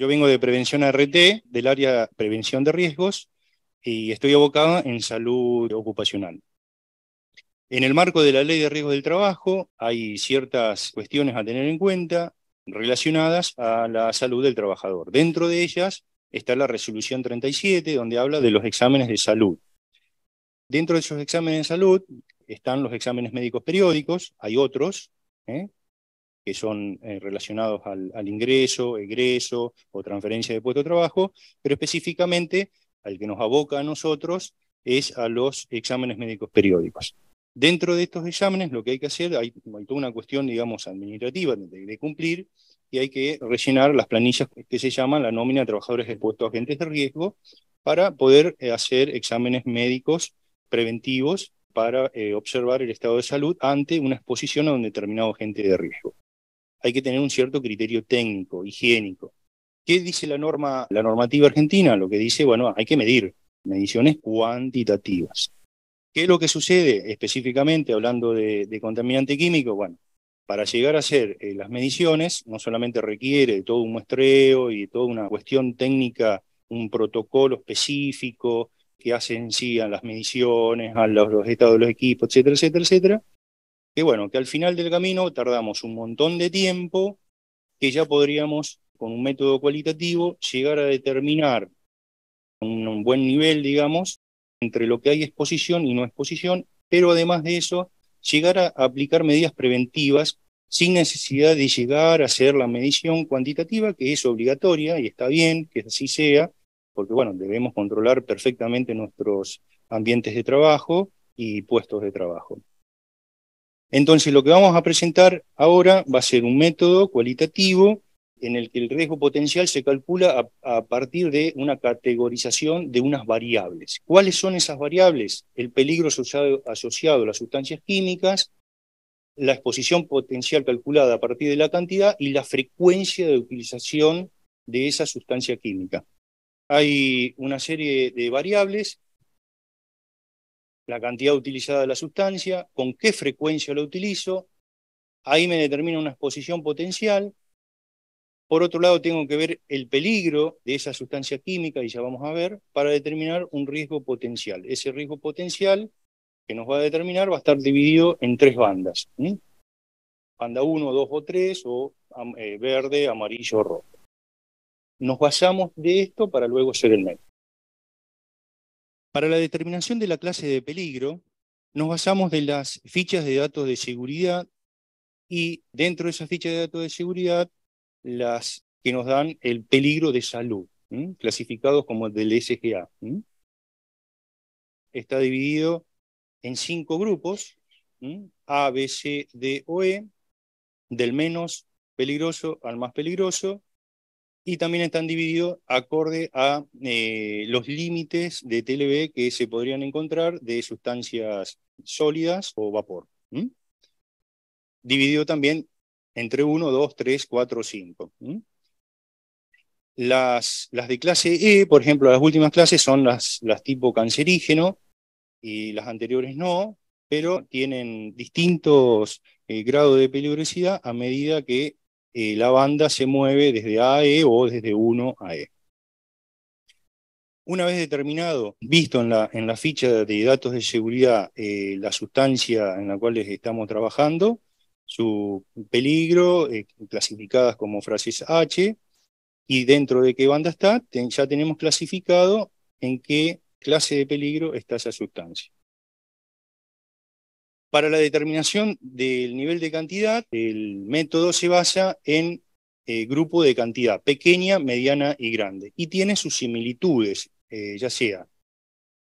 Yo vengo de prevención RT, del área prevención de riesgos, y estoy abocada en salud ocupacional. En el marco de la ley de riesgos del trabajo hay ciertas cuestiones a tener en cuenta relacionadas a la salud del trabajador. Dentro de ellas está la resolución 37, donde habla de los exámenes de salud. Dentro de esos exámenes de salud están los exámenes médicos periódicos, hay otros, ¿eh? que son eh, relacionados al, ingreso, egreso o transferencia de puesto de trabajo, pero específicamente al que nos aboca a nosotros es a los exámenes médicos periódicos. Dentro de estos exámenes lo que hay que hacer, hay, toda una cuestión, digamos, administrativa de, cumplir, y hay que rellenar las planillas que se llaman la nómina de trabajadores expuestos a agentes de riesgo para poder eh, hacer exámenes médicos preventivos para eh, observar el estado de salud ante una exposición a un determinado agente de riesgo hay que tener un cierto criterio técnico, higiénico. ¿Qué dice la norma, la normativa argentina? Lo que dice, bueno, hay que medir, mediciones cuantitativas. ¿Qué es lo que sucede específicamente hablando de, contaminante químico? Bueno, para llegar a hacer eh, las mediciones no solamente requiere todo un muestreo y toda una cuestión técnica, un protocolo específico que hacen sí a las mediciones, a los estados de los equipos, etcétera, etcétera, etcétera, que bueno, que al final del camino tardamos un montón de tiempo, que ya podríamos, con un método cualitativo, llegar a determinar un, buen nivel, digamos, entre lo que hay exposición y no exposición, pero además de eso, llegar a aplicar medidas preventivas sin necesidad de llegar a hacer la medición cuantitativa, que es obligatoria y está bien que así sea, porque bueno, debemos controlar perfectamente nuestros ambientes de trabajo y puestos de trabajo. Entonces, lo que vamos a presentar ahora va a ser un método cualitativo en el que el riesgo potencial se calcula a, partir de una categorización de unas variables. ¿Cuáles son esas variables? El peligro asociado, a las sustancias químicas, la exposición potencial calculada a partir de la cantidad y la frecuencia de utilización de esa sustancia química. Hay una serie de variables la cantidad utilizada de la sustancia, con qué frecuencia la utilizo, ahí me determina una exposición potencial. Por otro lado, tengo que ver el peligro de esa sustancia química, y ya vamos a ver, para determinar un riesgo potencial. Ese riesgo potencial que nos va a determinar va a estar dividido en tres bandas. Banda 1, 2 o 3, o eh, verde, amarillo o rojo. Nos basamos de esto para luego hacer el método. Para la determinación de la clase de peligro, nos basamos de las fichas de datos de seguridad y dentro de esas fichas de datos de seguridad, las que nos dan el peligro de salud, clasificados como el del SGA. Está dividido en cinco grupos, A, B, C, D o E, del menos peligroso al más peligroso, y también están divididos acorde a eh, los límites de TLB que se podrían encontrar de sustancias sólidas o vapor. Dividido también entre 1, 2, 3, 4, 5. Las, de clase E, por ejemplo, las últimas clases son las, tipo cancerígeno y las anteriores no, pero tienen distintos eh, grados de peligrosidad a medida que eh, la banda se mueve desde A E o desde 1 a E. Una vez determinado, visto en la, en la ficha de datos de seguridad eh, la sustancia en la cual estamos trabajando, su peligro, eh, clasificadas como frases H, y dentro de qué banda está, ya tenemos clasificado en qué clase de peligro está esa sustancia. Para la determinación del nivel de cantidad, el método se basa en eh, grupo de cantidad pequeña, mediana y grande, y tiene sus similitudes, eh, ya sea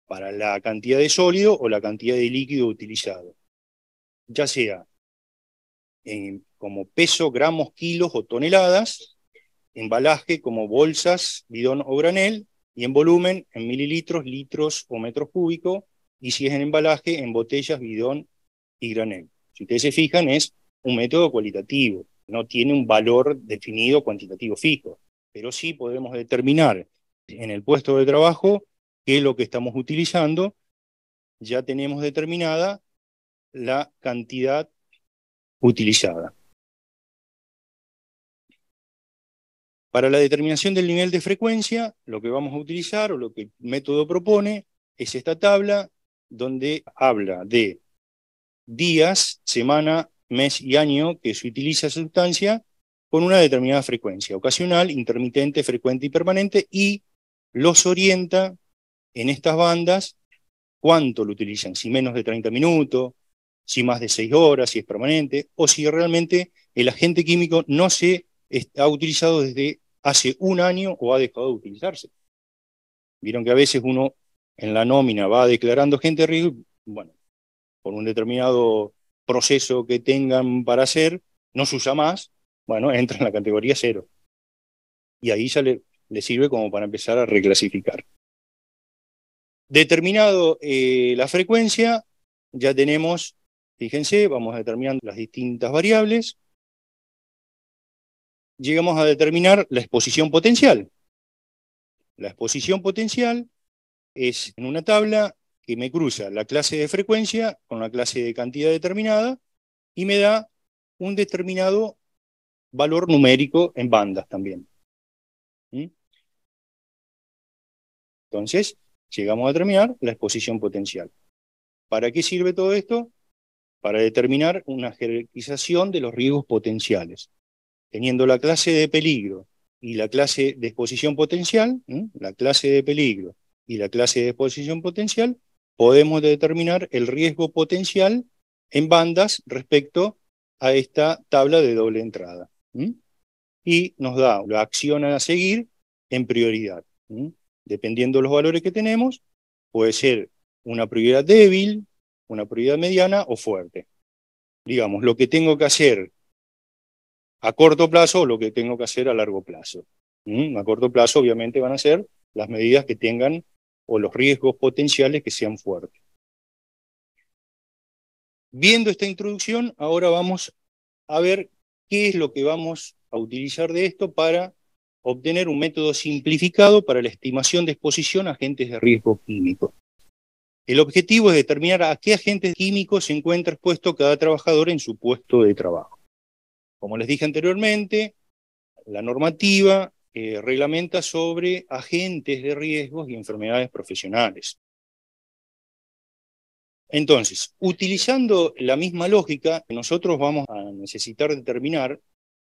para la cantidad de sólido o la cantidad de líquido utilizado, ya sea como peso, gramos, kilos o toneladas, embalaje como bolsas, bidón o granel, y en volumen en mililitros, litros o metros cúbicos, y si es en embalaje, en botellas, bidón y granel. Si ustedes se fijan, es un método cualitativo, no tiene un valor definido cuantitativo fijo, pero sí podemos determinar en el puesto de trabajo qué es lo que estamos utilizando, ya tenemos determinada la cantidad utilizada. Para la determinación del nivel de frecuencia, lo que vamos a utilizar o lo que el método propone es esta tabla donde habla de días, semana, mes y año que se utiliza esa sustancia con una determinada frecuencia, ocasional, intermitente, frecuente y permanente, y los orienta en estas bandas cuánto lo utilizan, si menos de 30 minutos, si más de 6 horas, si es permanente, o si realmente el agente químico no se ha utilizado desde hace un año o ha dejado de utilizarse. Vieron que a veces uno en la nómina va declarando gente de bueno, por un determinado proceso que tengan para hacer, no se usa más, bueno, entra en la categoría cero. Y ahí ya le, sirve como para empezar a reclasificar. Determinado eh, la frecuencia, ya tenemos, fíjense, vamos determinando las distintas variables. Llegamos a determinar la exposición potencial. La exposición potencial es en una tabla que me cruza la clase de frecuencia con la clase de cantidad determinada y me da un determinado valor numérico en bandas también. ¿Mm? Entonces, llegamos a terminar la exposición potencial. ¿Para qué sirve todo esto? Para determinar una jerarquización de los riesgos potenciales. Teniendo la clase de peligro y la clase de exposición potencial, la clase de peligro y la clase de exposición potencial, podemos determinar el riesgo potencial en bandas respecto a esta tabla de doble entrada. Y nos da la acción a seguir en prioridad. Dependiendo de los valores que tenemos, puede ser una prioridad débil, una prioridad mediana o fuerte. Digamos, lo que tengo que hacer a corto plazo o lo que tengo que hacer a largo plazo. A corto plazo, obviamente, van a ser las medidas que tengan o los riesgos potenciales que sean fuertes. Viendo esta introducción, ahora vamos a ver qué es lo que vamos a utilizar de esto para obtener un método simplificado para la estimación de exposición a agentes de riesgo químico. El objetivo es determinar a qué agentes químicos se encuentra expuesto cada trabajador en su puesto de trabajo. Como les dije anteriormente, la normativa eh, reglamenta sobre agentes de riesgos y enfermedades profesionales. Entonces, utilizando la misma lógica, nosotros vamos a necesitar determinar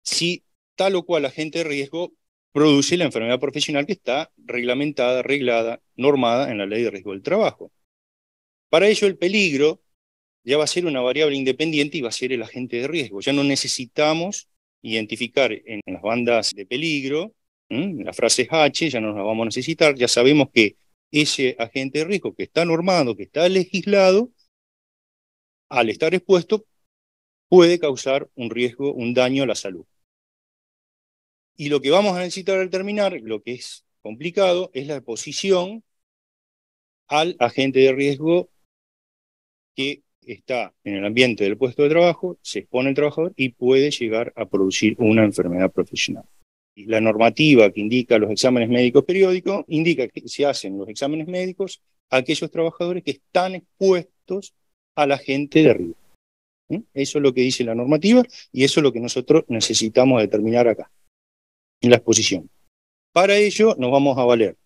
si tal o cual agente de riesgo produce la enfermedad profesional que está reglamentada, reglada, normada en la ley de riesgo del trabajo. Para ello, el peligro ya va a ser una variable independiente y va a ser el agente de riesgo. Ya no necesitamos identificar en las bandas de peligro la frase H ya no la vamos a necesitar, ya sabemos que ese agente de riesgo que está normado, que está legislado, al estar expuesto puede causar un riesgo, un daño a la salud. Y lo que vamos a necesitar al terminar, lo que es complicado, es la exposición al agente de riesgo que está en el ambiente del puesto de trabajo, se expone el trabajador y puede llegar a producir una enfermedad profesional la normativa que indica los exámenes médicos periódicos indica que se hacen los exámenes médicos a aquellos trabajadores que están expuestos a la gente de arriba. ¿Mm? Eso es lo que dice la normativa y eso es lo que nosotros necesitamos determinar acá, en la exposición. Para ello nos vamos a valer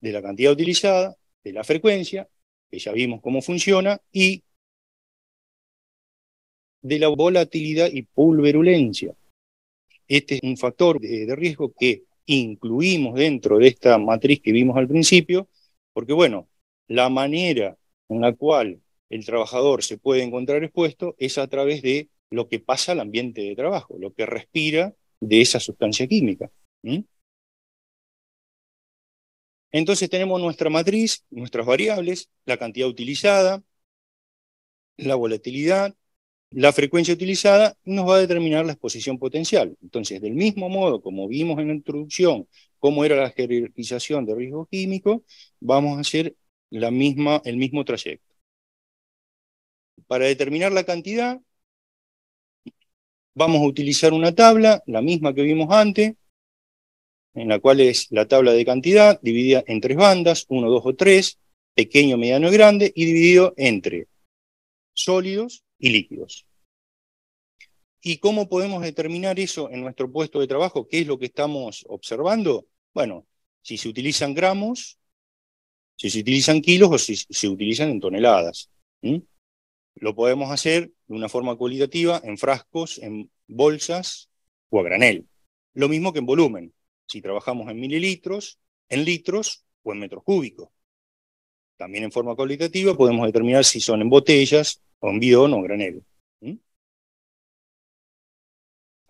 de la cantidad utilizada, de la frecuencia, que ya vimos cómo funciona, y de la volatilidad y pulverulencia, este es un factor de, riesgo que incluimos dentro de esta matriz que vimos al principio, porque bueno, la manera en la cual el trabajador se puede encontrar expuesto es a través de lo que pasa al ambiente de trabajo, lo que respira de esa sustancia química. Entonces tenemos nuestra matriz, nuestras variables, la cantidad utilizada, la volatilidad, la frecuencia utilizada nos va a determinar la exposición potencial. Entonces, del mismo modo como vimos en la introducción cómo era la jerarquización de riesgo químico, vamos a hacer la misma, el mismo trayecto. Para determinar la cantidad, vamos a utilizar una tabla, la misma que vimos antes, en la cual es la tabla de cantidad dividida en tres bandas, uno, dos o tres, pequeño, mediano y grande, y dividido entre sólidos, y líquidos. ¿Y cómo podemos determinar eso en nuestro puesto de trabajo? ¿Qué es lo que estamos observando? Bueno, si se utilizan gramos, si se utilizan kilos o si se utilizan en toneladas. Lo podemos hacer de una forma cualitativa en frascos, en bolsas o a granel. Lo mismo que en volumen, si trabajamos en mililitros, en litros o en metros cúbicos. También en forma cualitativa podemos determinar si son en botellas, o no granero.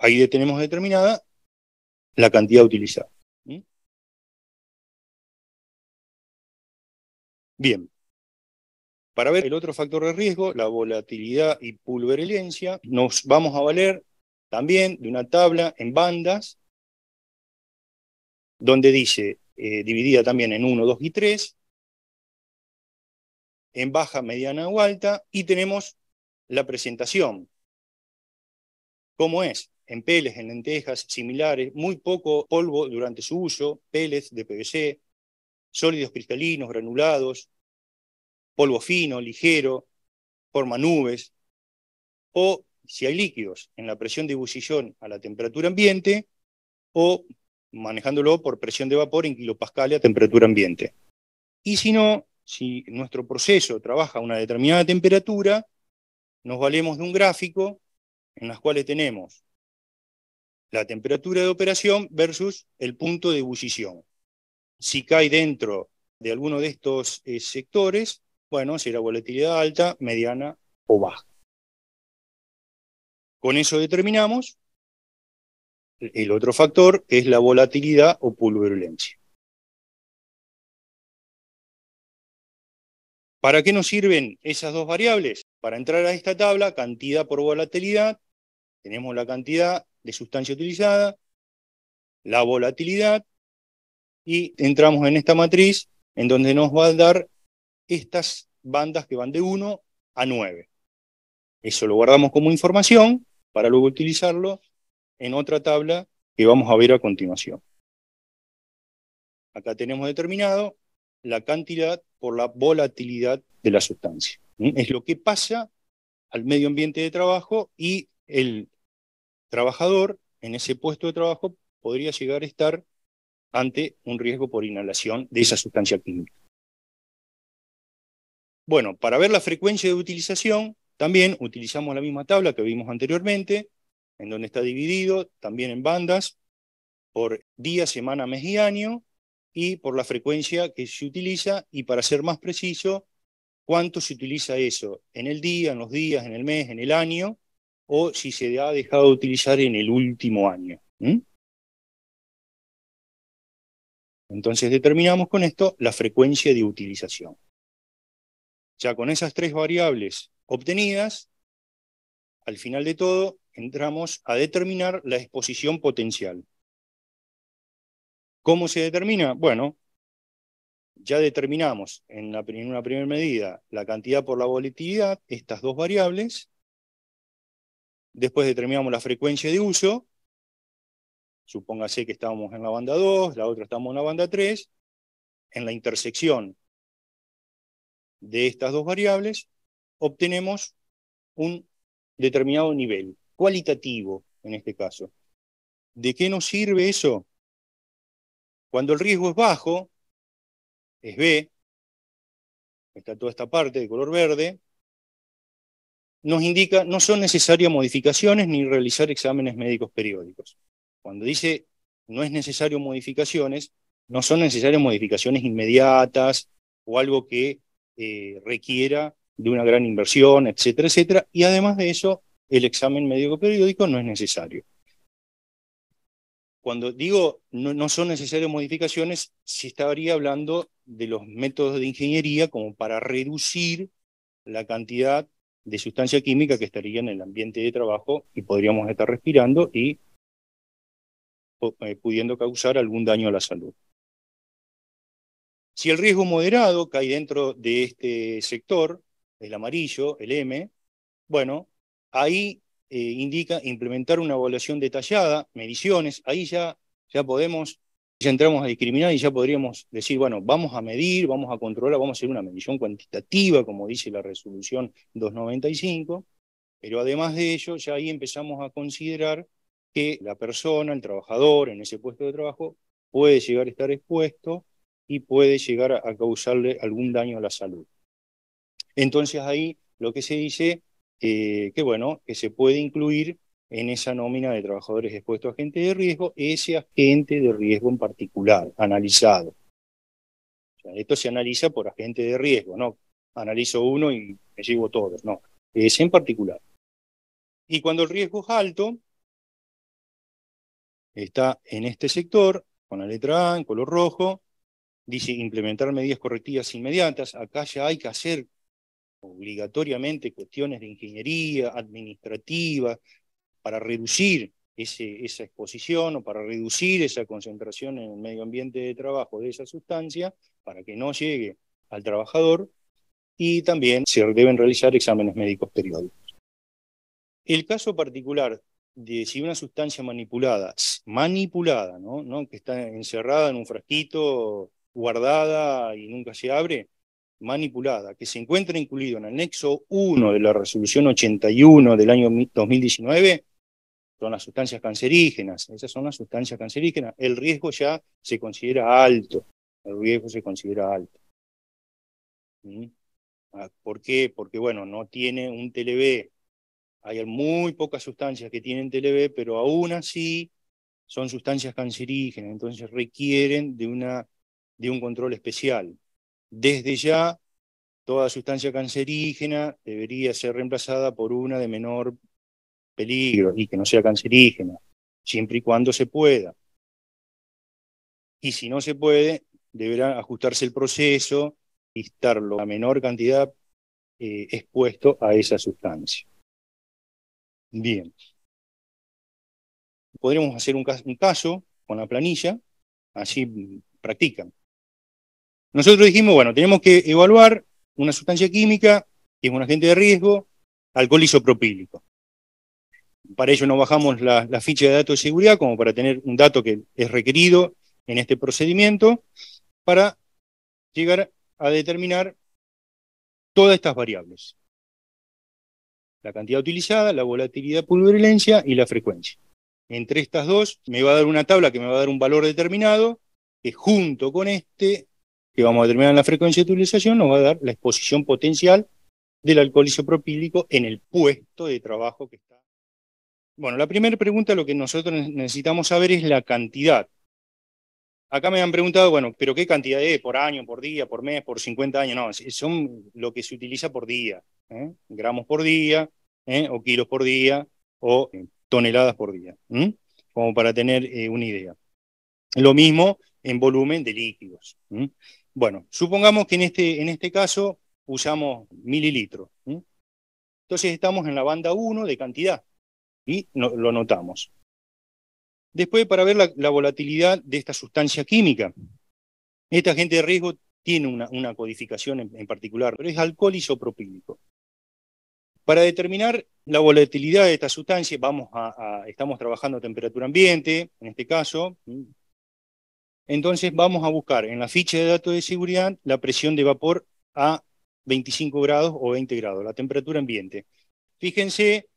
Ahí tenemos determinada la cantidad utilizada. Bien. Para ver el otro factor de riesgo, la volatilidad y pulverilencia, nos vamos a valer también de una tabla en bandas donde dice eh, dividida también en 1, 2 y 3, en baja, mediana o alta, y tenemos la presentación. ¿Cómo es? En peles, en lentejas, similares, muy poco polvo durante su uso, peles de PVC, sólidos cristalinos, granulados, polvo fino, ligero, forma nubes, o si hay líquidos, en la presión de ebullición a la temperatura ambiente, o manejándolo por presión de vapor en kilopascal a temperatura ambiente. Y si no, si nuestro proceso trabaja a una determinada temperatura, nos valemos de un gráfico en las cuales tenemos la temperatura de operación versus el punto de ebullición. Si cae dentro de alguno de estos eh, sectores, bueno, será volatilidad alta, mediana o baja. Con eso determinamos, el otro factor es la volatilidad o pulverulencia. ¿Para qué nos sirven esas dos variables? Para entrar a esta tabla, cantidad por volatilidad, tenemos la cantidad de sustancia utilizada, la volatilidad, y entramos en esta matriz en donde nos va a dar estas bandas que van de 1 a 9. Eso lo guardamos como información para luego utilizarlo en otra tabla que vamos a ver a continuación. Acá tenemos determinado la cantidad por la volatilidad de la sustancia. Es lo que pasa al medio ambiente de trabajo y el trabajador en ese puesto de trabajo podría llegar a estar ante un riesgo por inhalación de esa sustancia química. Bueno, para ver la frecuencia de utilización, también utilizamos la misma tabla que vimos anteriormente, en donde está dividido también en bandas por día, semana, mes y año, y por la frecuencia que se utiliza y para ser más preciso, cuánto se utiliza eso en el día, en los días, en el mes, en el año o si se ha dejado de utilizar en el último año. Entonces determinamos con esto la frecuencia de utilización. Ya con esas tres variables obtenidas, al final de todo entramos a determinar la exposición potencial. ¿Cómo se determina? Bueno, ya determinamos en, la, una primera medida la cantidad por la volatilidad, estas dos variables. Después determinamos la frecuencia de uso. Supóngase que estábamos en la banda 2, la otra estamos en la banda 3. En la intersección de estas dos variables, obtenemos un determinado nivel, cualitativo en este caso. ¿De qué nos sirve eso? Cuando el riesgo es bajo, es B, está toda esta parte de color verde, nos indica no son necesarias modificaciones ni realizar exámenes médicos periódicos. Cuando dice no es necesario modificaciones, no son necesarias modificaciones inmediatas o algo que eh, requiera de una gran inversión, etcétera, etcétera. Y además de eso, el examen médico periódico no es necesario. Cuando digo no, son necesarias modificaciones, se estaría hablando de los métodos de ingeniería como para reducir la cantidad de sustancia química que estaría en el ambiente de trabajo y podríamos estar respirando y eh, pudiendo causar algún daño a la salud. Si el riesgo moderado cae dentro de este sector, el amarillo, el M, bueno, ahí eh, indica implementar una evaluación detallada, mediciones, ahí ya, ya podemos, ya entramos a discriminar y ya podríamos decir, bueno, vamos a medir, vamos a controlar, vamos a hacer una medición cuantitativa, como dice la resolución 295, pero además de ello, ya ahí empezamos a considerar que la persona, el trabajador en ese puesto de trabajo, puede llegar a estar expuesto y puede llegar a causarle algún daño a la salud. Entonces ahí lo que se dice eh, que bueno, que se puede incluir en esa nómina de trabajadores expuestos a agente de riesgo, ese agente de riesgo en particular, analizado. esto se analiza por agente de riesgo, no analizo uno y me llevo todos, no, es en particular. Y cuando el riesgo es alto, está en este sector, con la letra A en color rojo, dice implementar medidas correctivas inmediatas, acá ya hay que hacer obligatoriamente cuestiones de ingeniería administrativa para reducir esa exposición o para reducir esa concentración en el medio ambiente de trabajo de esa sustancia para que no llegue al trabajador y también se deben realizar exámenes médicos periódicos. El caso particular de si una sustancia manipulada, manipulada, que está encerrada en un frasquito, guardada y nunca se abre, manipulada que se encuentra incluido en el anexo 1 de la resolución 81 del año 2019 son las sustancias cancerígenas. Esas son las sustancias cancerígenas. El riesgo ya se considera alto. El riesgo se considera alto. ¿Mm? Ah, ¿Por qué? Porque, bueno, no tiene un TLB. Hay muy pocas sustancias que tienen TLB, pero aún así son sustancias cancerígenas, entonces requieren de, una, de un control especial. Desde ya, toda sustancia cancerígena debería ser reemplazada por una de menor peligro y que no sea cancerígena, siempre y cuando se pueda. Y si no se puede, deberá ajustarse el proceso y estarlo a menor cantidad eh, expuesto a esa sustancia. Bien. Podríamos hacer un caso, un caso con la planilla, así practican. Nosotros dijimos, bueno, tenemos que evaluar una sustancia química que es un agente de riesgo, alcohol isopropílico. Para ello nos bajamos la, ficha de datos de seguridad como para tener un dato que es requerido en este procedimiento para llegar a determinar todas estas variables. La cantidad utilizada, la volatilidad pulverilencia y la frecuencia. Entre estas dos me va a dar una tabla que me va a dar un valor determinado que junto con este vamos a determinar la frecuencia de utilización, nos va a dar la exposición potencial del alcohol isopropílico en el puesto de trabajo que está. Bueno, la primera pregunta, lo que nosotros necesitamos saber es la cantidad. Acá me han preguntado, bueno, pero ¿qué cantidad es? ¿Por año, por día, por mes, por 50 años? No, son lo que se utiliza por día, ¿eh? gramos por día, ¿eh? o kilos por día, o eh, toneladas por día, como para tener una idea. Lo mismo en volumen de líquidos. Bueno, supongamos que en este, en este caso usamos mililitros. Entonces estamos en la banda 1 de cantidad y lo notamos. Después, para ver la, volatilidad de esta sustancia química, este agente de riesgo tiene una, codificación en, particular, pero es alcohol isopropílico. Para determinar la volatilidad de esta sustancia, vamos estamos trabajando a temperatura ambiente, en este caso, entonces vamos a buscar en la ficha de datos de seguridad la presión de vapor a 25 grados o 20 grados, la temperatura ambiente. Fíjense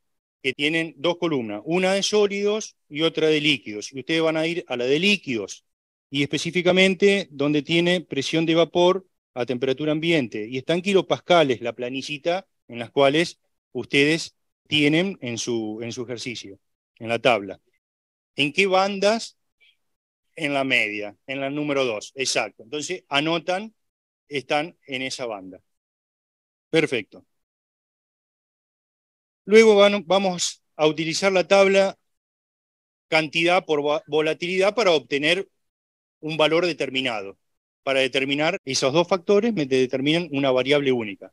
que tienen dos columnas, una de sólidos y otra de líquidos. Y ustedes van a ir a la de líquidos y específicamente donde tiene presión de vapor a temperatura ambiente. Y están kilopascales, la planicita en las cuales ustedes tienen en su, en su ejercicio, en la tabla. ¿En qué bandas en la media, en la número 2, exacto. Entonces, anotan, están en esa banda. Perfecto. Luego vamos a utilizar la tabla cantidad por volatilidad para obtener un valor determinado. Para determinar esos dos factores me determinan una variable única.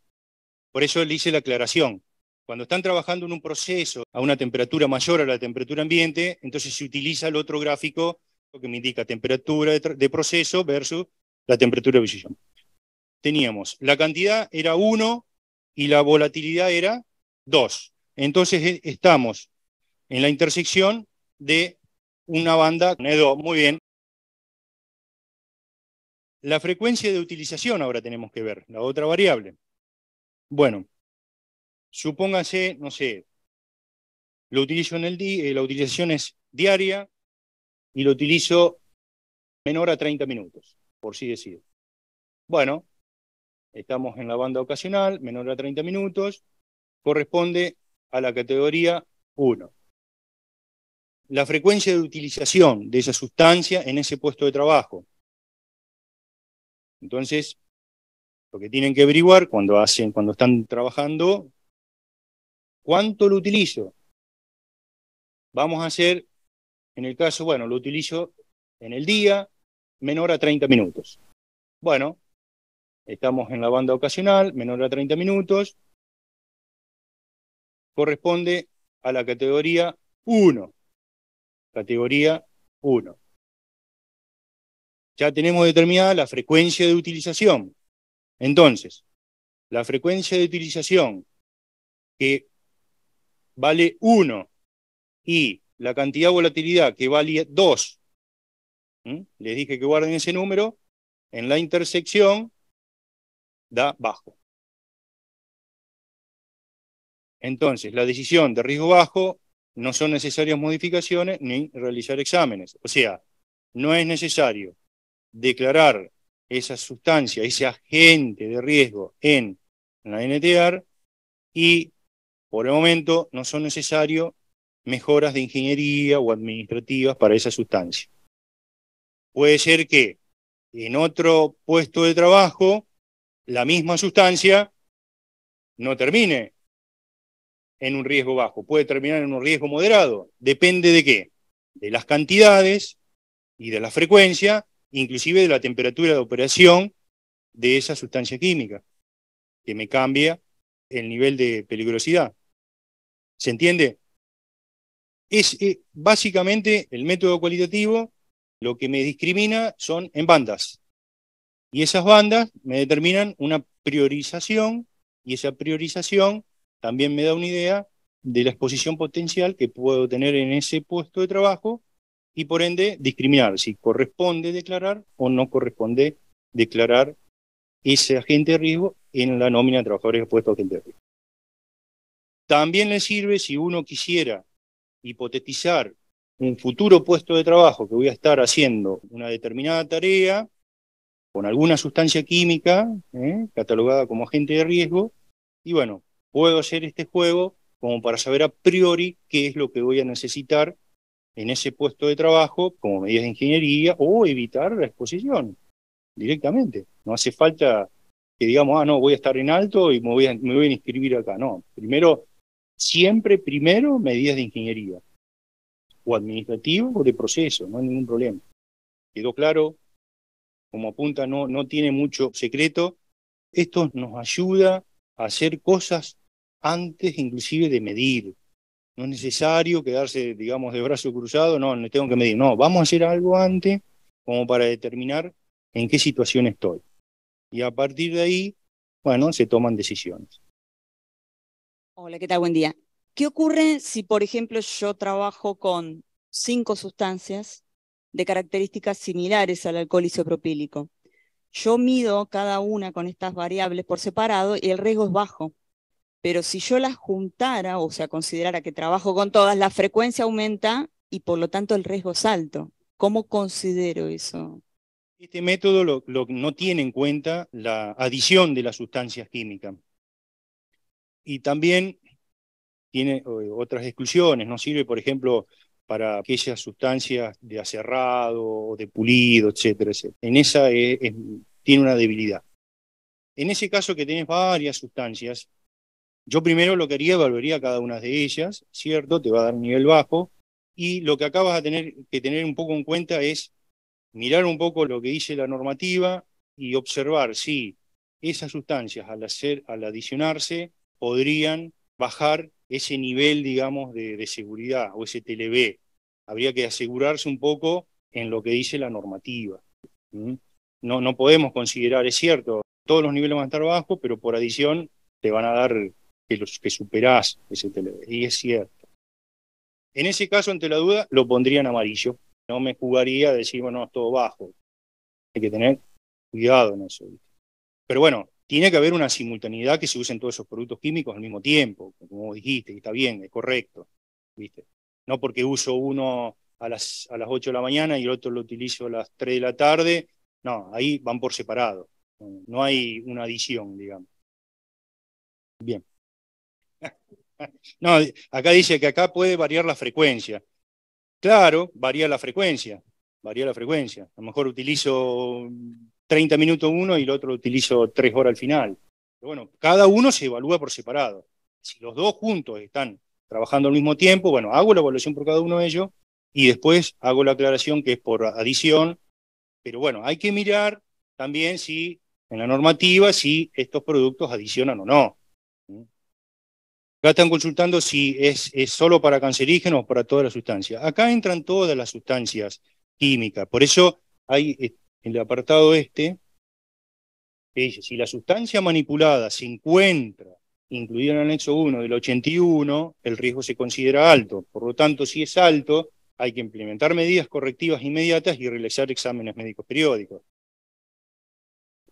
Por eso le hice la aclaración. Cuando están trabajando en un proceso a una temperatura mayor a la temperatura ambiente, entonces se utiliza el otro gráfico que me indica temperatura de, proceso versus la temperatura de visión. Teníamos, la cantidad era 1 y la volatilidad era 2. Entonces e, estamos en la intersección de una banda e Muy bien. La frecuencia de utilización ahora tenemos que ver, la otra variable. Bueno, supóngase, no sé, lo utilizo en el día, eh, la utilización es diaria, y lo utilizo menor a 30 minutos, por si sí decido. Bueno, estamos en la banda ocasional, menor a 30 minutos, corresponde a la categoría 1. La frecuencia de utilización de esa sustancia en ese puesto de trabajo. Entonces, lo que tienen que averiguar cuando hacen, cuando están trabajando, ¿cuánto lo utilizo? Vamos a hacer en el caso, bueno, lo utilizo en el día, menor a 30 minutos. Bueno, estamos en la banda ocasional, menor a 30 minutos, corresponde a la categoría 1. Categoría 1. Ya tenemos determinada la frecuencia de utilización. Entonces, la frecuencia de utilización que vale 1 y la cantidad de volatilidad que vale 2, les dije que guarden ese número, en la intersección da bajo. Entonces, la decisión de riesgo bajo no son necesarias modificaciones ni realizar exámenes. O sea, no es necesario declarar esa sustancia, ese agente de riesgo en la NTR y por el momento no son necesarios mejoras de ingeniería o administrativas para esa sustancia. Puede ser que en otro puesto de trabajo la misma sustancia no termine en un riesgo bajo, puede terminar en un riesgo moderado. Depende de qué? De las cantidades y de la frecuencia, inclusive de la temperatura de operación de esa sustancia química, que me cambia el nivel de peligrosidad. ¿Se entiende? Es eh, básicamente el método cualitativo, lo que me discrimina son en bandas. Y esas bandas me determinan una priorización y esa priorización también me da una idea de la exposición potencial que puedo tener en ese puesto de trabajo y por ende discriminar si corresponde declarar o no corresponde declarar ese agente de riesgo en la nómina de trabajadores expuestos a agente de riesgo. También le sirve si uno quisiera hipotetizar un futuro puesto de trabajo que voy a estar haciendo una determinada tarea con alguna sustancia química ¿eh? catalogada como agente de riesgo, y bueno, puedo hacer este juego como para saber a priori qué es lo que voy a necesitar en ese puesto de trabajo como medidas de ingeniería o evitar la exposición directamente. No hace falta que digamos, ah, no, voy a estar en alto y me voy me voy a inscribir acá. No, primero siempre primero medidas de ingeniería, o administrativo o de proceso, no hay ningún problema. Quedó claro, como apunta, no, no tiene mucho secreto. Esto nos ayuda a hacer cosas antes inclusive de medir. No es necesario quedarse, digamos, de brazo cruzado, no, no tengo que medir. No, vamos a hacer algo antes como para determinar en qué situación estoy. Y a partir de ahí, bueno, se toman decisiones. Hola, ¿qué tal? Buen día. ¿Qué ocurre si, por ejemplo, yo trabajo con cinco sustancias de características similares al alcohol isopropílico? Yo mido cada una con estas variables por separado y el riesgo es bajo. Pero si yo las juntara, o sea, considerara que trabajo con todas, la frecuencia aumenta y por lo tanto el riesgo es alto. ¿Cómo considero eso? Este método no tiene en cuenta la adición de las sustancias químicas y también tiene eh, otras exclusiones, no sirve, por ejemplo, para aquellas sustancias de acerrado o de pulido, etcétera, En esa eh, tiene una debilidad. En ese caso que tenés varias sustancias, yo primero lo que haría, evaluaría cada una de ellas, ¿cierto? Te va a dar un nivel bajo. Y lo que acabas a tener que tener un poco en cuenta es mirar un poco lo que dice la normativa y observar si esas sustancias al, hacer, al adicionarse podrían bajar ese nivel, digamos, de, seguridad o ese TLB. Habría que asegurarse un poco en lo que dice la normativa. No, no podemos considerar, es cierto, todos los niveles van a estar bajos, pero por adición te van a dar que, los, que superás ese TLB. Y es cierto. En ese caso, ante la duda, lo pondría en amarillo. No me jugaría a decir, bueno, es todo bajo. Hay que tener cuidado en eso. Pero bueno, tiene que haber una simultaneidad que se usen todos esos productos químicos al mismo tiempo, como dijiste, está bien, es correcto, ¿viste? No porque uso uno a las, a las 8 de la mañana y el otro lo utilizo a las 3 de la tarde, no, ahí van por separado, no hay una adición, digamos. Bien. No, acá dice que acá puede variar la frecuencia. Claro, varía la frecuencia, varía la frecuencia. A lo mejor utilizo 30 minutos uno y el otro utilizo 3 horas al final. Pero bueno, cada uno se evalúa por separado. Si los dos juntos están trabajando al mismo tiempo, bueno, hago la evaluación por cada uno de ellos y después hago la aclaración que es por adición. Pero bueno, hay que mirar también si en la normativa si estos productos adicionan o no. Acá están consultando si es, solo para cancerígenos o para todas las sustancias. Acá entran todas las sustancias químicas. Por eso hay eh, en el apartado este, que dice, si la sustancia manipulada se encuentra incluida en el anexo 1 del 81, el riesgo se considera alto. Por lo tanto, si es alto, hay que implementar medidas correctivas inmediatas y realizar exámenes médicos periódicos.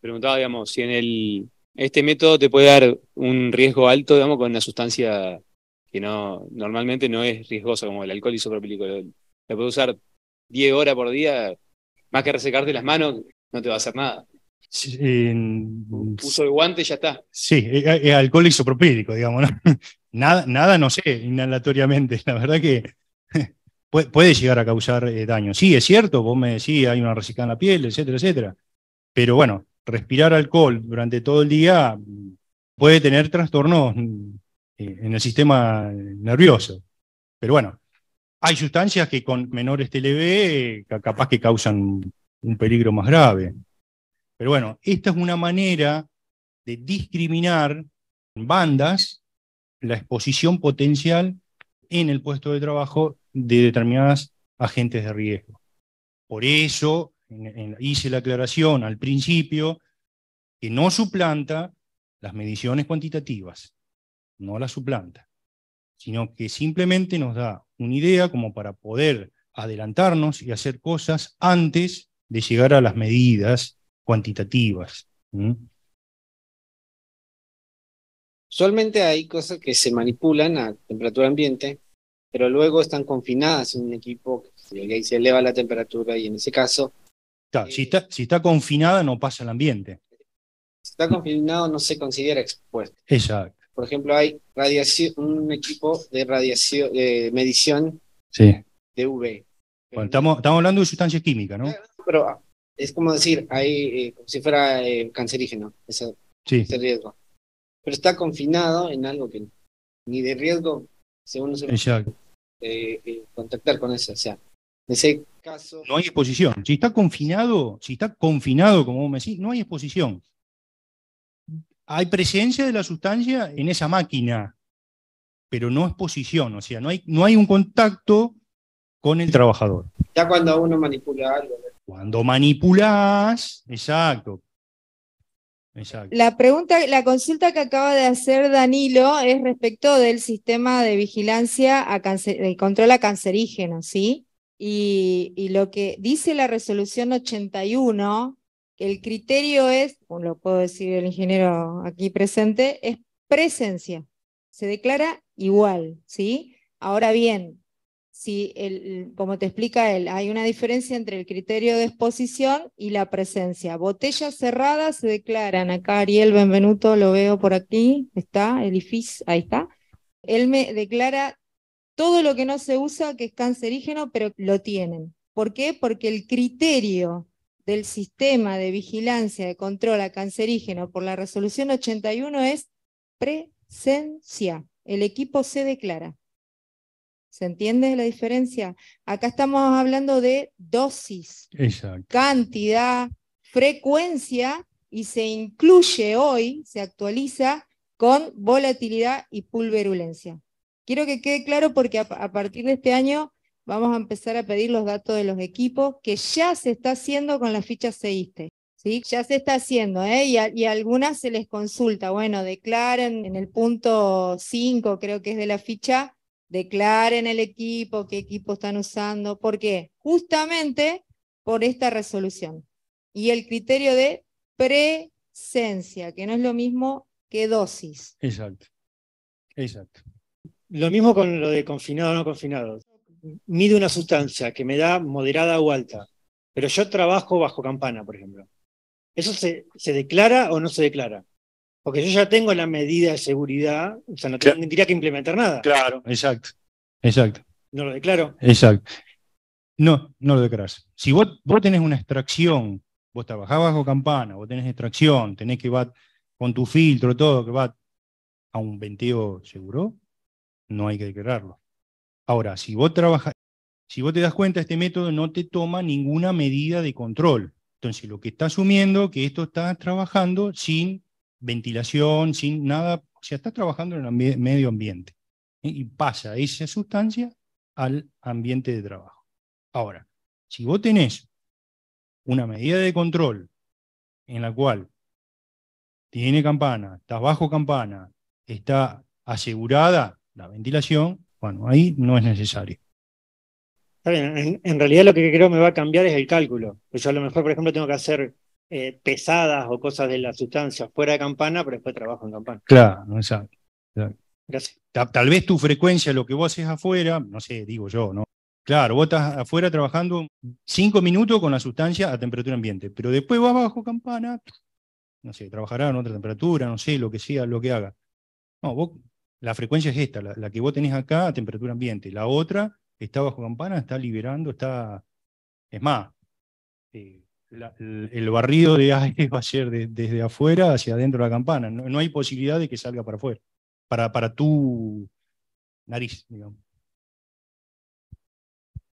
Preguntaba, digamos, si en el este método te puede dar un riesgo alto, digamos, con una sustancia que no normalmente no es riesgosa como el alcohol isopropílico. La puede usar 10 horas por día más que resecarte las manos, no te va a hacer nada. Uso de guante y ya está. Sí, alcohol isopropílico, digamos, nada, nada, no sé, inhalatoriamente. La verdad que puede, llegar a causar eh, daño. Sí, es cierto, vos me decís, hay una resecada en la piel, etcétera, etcétera. Pero bueno, respirar alcohol durante todo el día puede tener trastornos mm, eh, en el sistema nervioso. Pero bueno, hay sustancias que con menores TLB capaz que causan un peligro más grave. Pero bueno, esta es una manera de discriminar en bandas la exposición potencial en el puesto de trabajo de determinadas agentes de riesgo. Por eso hice la aclaración al principio que no suplanta las mediciones cuantitativas, no las suplanta, sino que simplemente nos da una idea como para poder adelantarnos y hacer cosas antes de llegar a las medidas cuantitativas. Usualmente hay cosas que se manipulan a temperatura ambiente, pero luego están confinadas en un equipo que se eleva la temperatura y en ese caso... si, eh, está, si está confinada no pasa al ambiente. Si está confinado no se considera expuesto. Exacto. Por ejemplo, hay radiación, un equipo de radiación, de medición de UV. estamos, estamos hablando de sustancias químicas, ¿no? Pero es como decir, hay, eh, como si fuera eh, cancerígeno, ese, riesgo. Pero está confinado en algo que ni de riesgo, según se puede eh, contactar con eso. O sea, en ese caso. No hay exposición. Si está confinado, si está confinado, como vos me decís, no hay exposición hay presencia de la sustancia en esa máquina, pero no es posición, o sea, no hay, no hay un contacto con el trabajador. Ya cuando uno manipula algo. Cuando manipulas, exacto. La pregunta, la consulta que acaba de hacer Danilo es respecto del sistema de vigilancia a control a cancerígenos, ¿sí? Y, y lo que dice la resolución 81 el criterio es, como lo puedo decir el ingeniero aquí presente, es presencia. Se declara igual, ¿sí? Ahora bien, si el, como te explica él, hay una diferencia entre el criterio de exposición y la presencia. Botellas cerradas se declaran. Acá Ariel Benvenuto lo veo por aquí, está, el ahí está. Él me declara todo lo que no se usa que es cancerígeno, pero lo tienen. ¿Por qué? Porque el criterio del sistema de vigilancia de control a cancerígeno por la resolución 81 es presencia. El equipo se declara. ¿Se entiende la diferencia? Acá estamos hablando de dosis, cantidad, frecuencia y se incluye hoy, se actualiza con volatilidad y pulverulencia. Quiero que quede claro porque a partir de este año vamos a empezar a pedir los datos de los equipos, que ya se está haciendo con la ficha CEISTE. ¿Sí? Ya se está haciendo, ¿eh? y, y algunas se les consulta. Bueno, declaren en el punto 5, creo que es de la ficha, declaren el equipo, qué equipo están usando. ¿Por qué? Justamente por esta resolución. Y el criterio de presencia, que no es lo mismo que dosis. Exacto. Exacto. Lo mismo con lo de confinado o no confinado mide una sustancia que me da moderada o alta, pero yo trabajo bajo campana, por ejemplo. ¿Eso se, declara o no se declara? Porque yo ya tengo la medida de seguridad, o sea, no tendría que implementar nada. Claro, exacto, exacto. No lo declaro. Exacto. No, no lo declaras. Si vos, vos tenés una extracción, vos trabajás bajo campana, vos tenés extracción, tenés que va con tu filtro, todo, que va a un venteo seguro, no hay que declararlo. Ahora, si vos si vos te das cuenta, este método no te toma ninguna medida de control. Entonces, lo que está asumiendo que esto está trabajando sin ventilación, sin nada, o sea, está trabajando en el medio ambiente y pasa esa sustancia al ambiente de trabajo. Ahora, si vos tenés una medida de control en la cual tiene campana, está bajo campana, está asegurada la ventilación, bueno, ahí no es necesario. Está bien, en, realidad lo que creo me va a cambiar es el cálculo. Pues yo a lo mejor, por ejemplo, tengo que hacer eh, pesadas o cosas de las sustancias fuera de campana, pero después trabajo en campana. Claro, exacto. Gracias. Tal, vez tu frecuencia, lo que vos haces afuera, no sé, digo yo, ¿no? Claro, vos estás afuera trabajando cinco minutos con la sustancia a temperatura ambiente, pero después vas abajo, campana, no sé, trabajará en otra temperatura, no sé, lo que sea, lo que haga. No, vos la frecuencia es esta, la, que vos tenés acá a temperatura ambiente. La otra está bajo campana, está liberando, está... Es más, eh, el barrido de aire va a ser desde afuera hacia adentro de la campana. No, hay posibilidad de que salga para afuera, para, para tu nariz, digamos.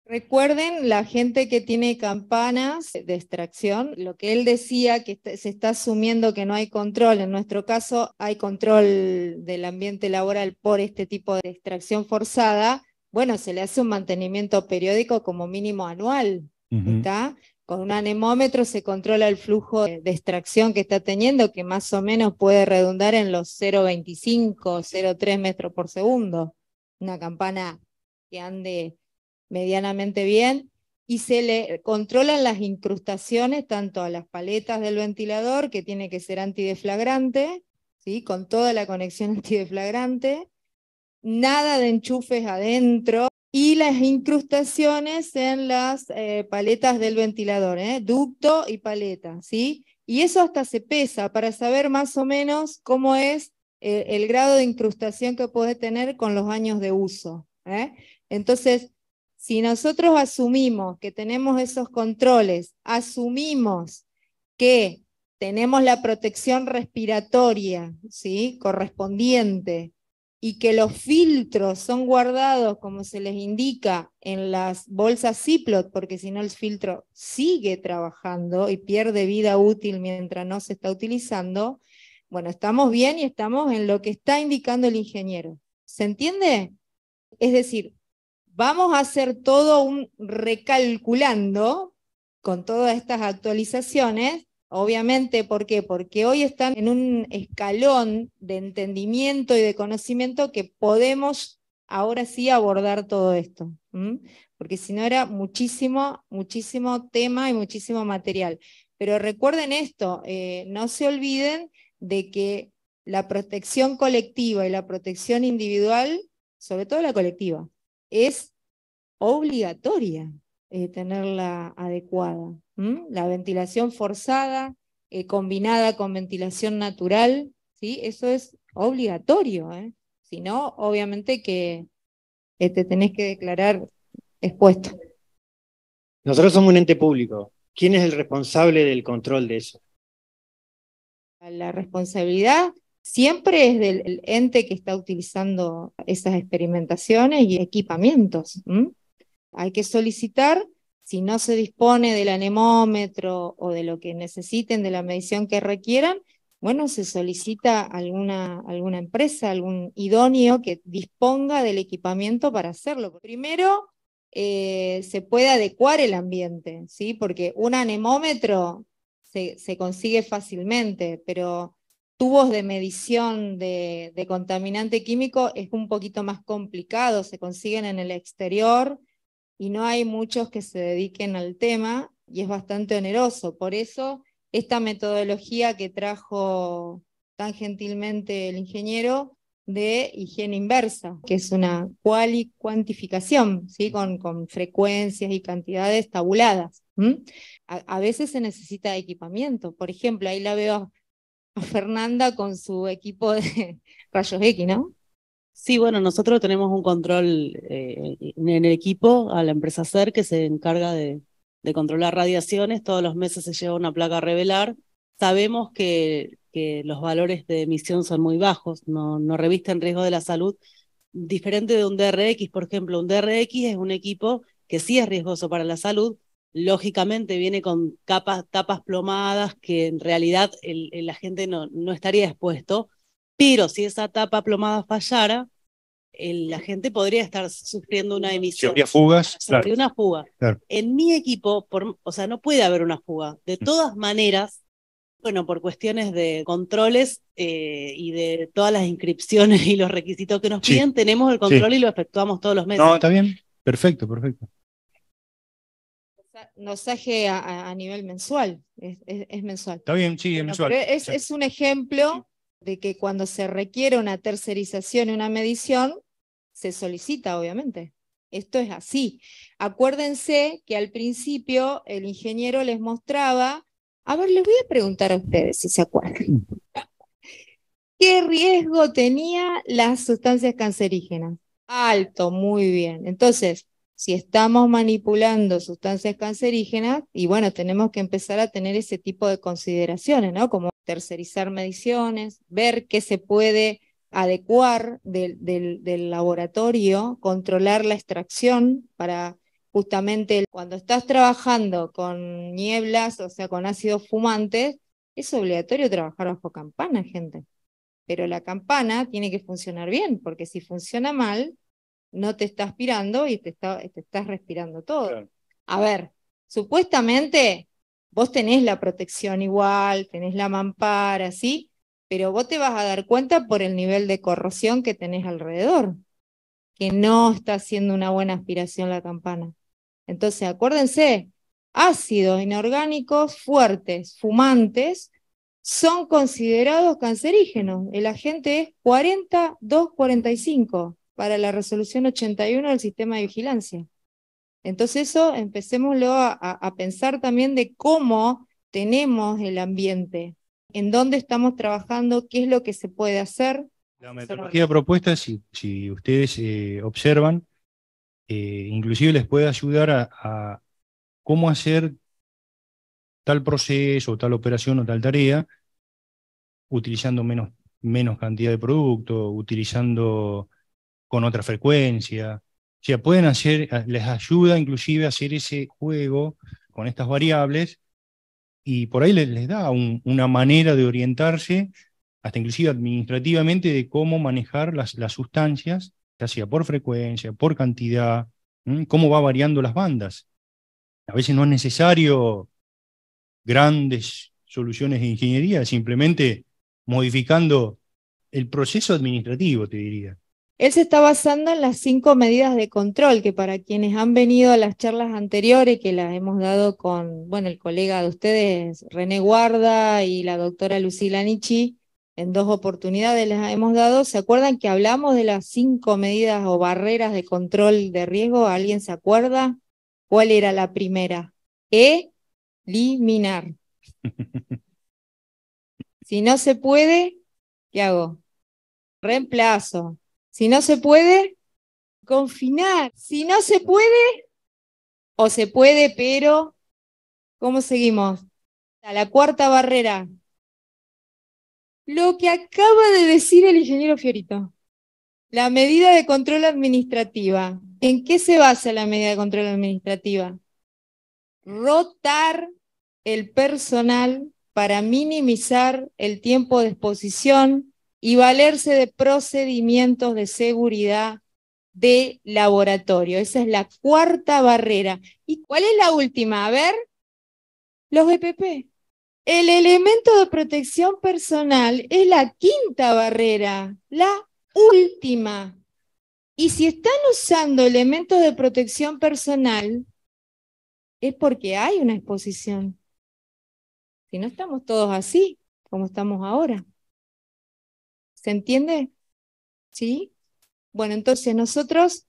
Recuerden la gente que tiene campanas de extracción, lo que él decía, que se está asumiendo que no hay control. En nuestro caso hay control del ambiente laboral por este tipo de extracción forzada. Bueno, se le hace un mantenimiento periódico como mínimo anual, ¿está? Con un anemómetro se controla el flujo de extracción que está teniendo, que más o menos puede redundar en los 0,25, 0,3 metros por segundo. Una campana que ande medianamente bien y se le controlan las incrustaciones tanto a las paletas del ventilador, que tiene que ser antideflagrante, ¿sí? con toda la conexión antideflagrante, nada de enchufes adentro y las incrustaciones en las eh, paletas del ventilador, ¿eh? ducto y paleta. ¿sí? Y eso hasta se pesa para saber más o menos cómo es eh, el grado de incrustación que puede tener con los años de uso. ¿eh? Entonces, si nosotros asumimos que tenemos esos controles, asumimos que tenemos la protección respiratoria ¿sí? correspondiente y que los filtros son guardados como se les indica en las bolsas Ziploc, porque si no el filtro sigue trabajando y pierde vida útil mientras no se está utilizando, bueno, estamos bien y estamos en lo que está indicando el ingeniero. ¿Se entiende? Es decir, Vamos a hacer todo un recalculando con todas estas actualizaciones Obviamente, ¿por qué? Porque hoy están en un escalón de entendimiento y de conocimiento que podemos ahora sí abordar todo esto, porque si no era muchísimo, muchísimo tema y muchísimo material. Pero recuerden esto, eh, no se olviden de que la protección colectiva y la protección individual, sobre todo la colectiva, es obligatoria eh, tenerla adecuada. La ventilación forzada, eh, combinada con ventilación natural, ¿sí? eso es obligatorio. ¿eh? Si no, obviamente que te tenés que declarar expuesto. Nosotros somos un ente público. ¿Quién es el responsable del control de eso? La responsabilidad siempre es del ente que está utilizando esas experimentaciones y equipamientos. Hay que solicitar, si no se dispone del anemómetro o de lo que necesiten, de la medición que requieran, bueno, se solicita alguna, alguna empresa, algún idóneo que disponga del equipamiento para hacerlo. Primero, eh, se puede adecuar el ambiente, ¿sí? porque un anemómetro se consigue fácilmente, pero tubos de medición de, contaminante químico es un poquito más complicado, se consiguen en el exterior y no hay muchos que se dediquen al tema y es bastante oneroso. Por eso esta metodología que trajo tan gentilmente el ingeniero de higiene inversa, que es una cuantificación, ¿sí? con, con frecuencias y cantidades tabuladas. a veces se necesita equipamiento. Por ejemplo, ahí la veo Fernanda con su equipo de rayos X, ¿no? Sí, bueno, nosotros tenemos un control eh, en el equipo a la empresa CER que se encarga de, controlar radiaciones. Todos los meses se lleva una placa a revelar. Sabemos que, los valores de emisión son muy bajos, no, no revisten riesgo de la salud. Diferente de un DRX, por ejemplo, un DRX es un equipo que sí es riesgoso para la salud, lógicamente viene con capas, tapas plomadas que en realidad la gente no, estaría expuesto, pero si esa tapa plomada fallara, la gente podría estar sufriendo una emisión. Si fugas, una fuga. En mi equipo, por, o sea, no puede haber una fuga. De mm. todas maneras, bueno, por cuestiones de controles eh, y de todas las inscripciones y los requisitos que nos piden, tenemos el control y lo efectuamos todos los meses. No, está bien. Perfecto, perfecto nosaje a, a, nivel mensual, es, mensual. Está bien, sí, es mensual. es, un ejemplo de que cuando se requiere una tercerización y una medición, se solicita, obviamente. Esto es así. Acuérdense que al principio el ingeniero les mostraba, a ver, les voy a preguntar a ustedes si se acuerdan. ¿Qué riesgo tenía las sustancias cancerígenas? Alto, muy bien. Entonces, si estamos manipulando sustancias cancerígenas, y bueno, tenemos que empezar a tener ese tipo de consideraciones, ¿no? Como tercerizar mediciones, ver qué se puede adecuar del, del laboratorio, controlar la extracción para justamente cuando estás trabajando con nieblas, o sea, con ácidos fumantes, es obligatorio trabajar bajo campana, gente. Pero la campana tiene que funcionar bien, porque si funciona mal, no te está aspirando y te, estás respirando todo. A ver, supuestamente vos tenés la protección igual, tenés la mampara, ¿sí? Pero vos te vas a dar cuenta por el nivel de corrosión que tenés alrededor, que no está haciendo una buena aspiración la campana. Entonces, acuérdense, ácidos inorgánicos fuertes, fumantes, son considerados cancerígenos. El agente es 42 para la resolución 81 del sistema de vigilancia. Entonces eso empecémoslo a, pensar también de cómo tenemos el ambiente, en dónde estamos trabajando, qué es lo que se puede hacer. La metodología propuesta, si, ustedes eh, observan, eh, inclusive les puede ayudar a, a, cómo hacer tal proceso, tal operación o tal tarea, utilizando menos, menos cantidad de producto, utilizando con otra frecuencia. O sea, pueden hacer, les ayuda inclusive a hacer ese juego con estas variables y por ahí les, da una manera de orientarse, hasta inclusive administrativamente, de cómo manejar las, sustancias, ya sea por frecuencia, por cantidad, cómo va variando las bandas. A veces no es necesario grandes soluciones de ingeniería, simplemente modificando el proceso administrativo, te diría. Él se está basando en las cinco medidas de control que para quienes han venido a las charlas anteriores que las hemos dado con, bueno, el colega de ustedes, René Guarda y la doctora Lucila Nichi, en dos oportunidades las hemos dado, ¿se acuerdan que hablamos de las cinco medidas o barreras de control de riesgo? ¿Alguien se acuerda? ¿Cuál era la primera? Eliminar. si no se puede, ¿qué hago? Reemplazo, si no se puede, confinar. Si no se puede, o se puede, pero ¿cómo seguimos? A la cuarta barrera. Lo que acaba de decir el ingeniero Fiorito. La medida de control administrativa. ¿En qué se basa la medida de control administrativa? Rotar el personal para minimizar el tiempo de exposición y valerse de procedimientos de seguridad de laboratorio. Esa es la cuarta barrera. ¿Y cuál es la última? A ver, los EPP El elemento de protección personal es la quinta barrera, la última. Y si están usando elementos de protección personal, es porque hay una exposición. Si no estamos todos así, como estamos ahora. ¿Se entiende? ¿Sí? Bueno, entonces nosotros,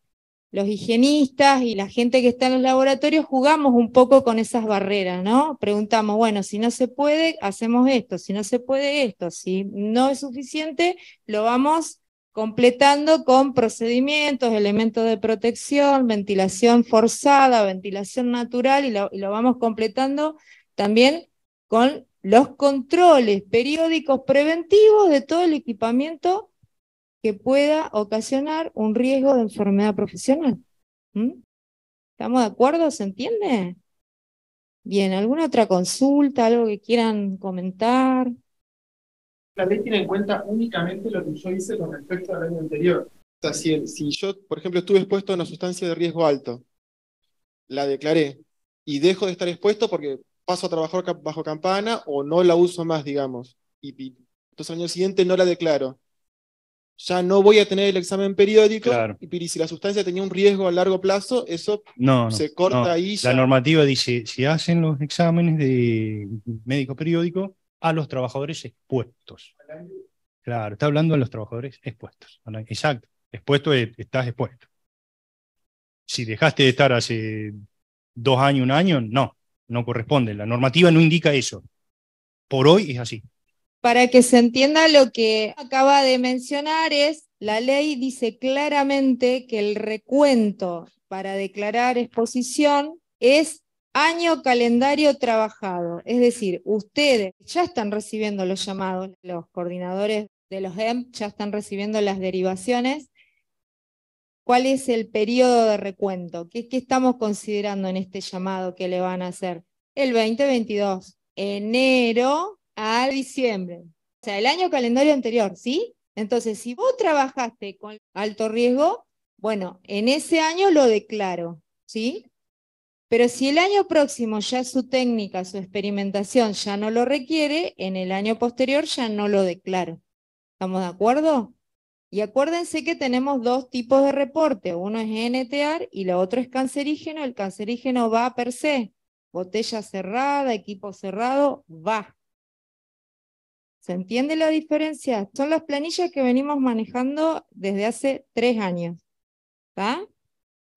los higienistas y la gente que está en los laboratorios, jugamos un poco con esas barreras, ¿no? Preguntamos, bueno, si no se puede, hacemos esto, si no se puede esto, si no es suficiente, lo vamos completando con procedimientos, elementos de protección, ventilación forzada, ventilación natural, y lo, y lo vamos completando también con los controles periódicos preventivos de todo el equipamiento que pueda ocasionar un riesgo de enfermedad profesional. ¿Mm? ¿Estamos de acuerdo? ¿Se entiende? Bien, ¿alguna otra consulta, algo que quieran comentar? La ley tiene en cuenta únicamente lo que yo hice con respecto al año anterior. O sea, si yo, por ejemplo, estuve expuesto a una sustancia de riesgo alto, la declaré y dejo de estar expuesto porque paso a trabajar bajo campana o no la uso más, digamos. Y, entonces al siguiente no la declaro. Ya no voy a tener el examen periódico y, si la sustancia tenía un riesgo a largo plazo, eso se corta ahí. La normativa dice, si hacen los exámenes de médico periódico a los trabajadores expuestos. Claro, está hablando de los trabajadores expuestos. Exacto, expuesto eh, estás expuesto. Si dejaste de estar hace dos años, un año, no, no corresponde, la normativa no indica eso. Por hoy es así. Para que se entienda lo que acaba de mencionar es, la ley dice claramente que el recuento para declarar exposición es año calendario trabajado. Es decir, ustedes ya están recibiendo los llamados, los coordinadores de los EMP ya están recibiendo las derivaciones cuál es el periodo de recuento, ¿Qué, que estamos considerando en este llamado que le van a hacer. El 2022, enero a diciembre, o sea, el año calendario anterior, ¿sí? Entonces, si vos trabajaste con alto riesgo, bueno, en ese año lo declaro, ¿sí? Pero si el año próximo ya su técnica, su experimentación ya no lo requiere, en el año posterior ya no lo declaro. ¿Estamos de acuerdo? Y acuérdense que tenemos dos tipos de reporte, uno es NTR y el otro es cancerígeno. El cancerígeno va per se, botella cerrada, equipo cerrado, va. ¿Se entiende la diferencia? Son las planillas que venimos manejando desde hace tres años. ¿Está?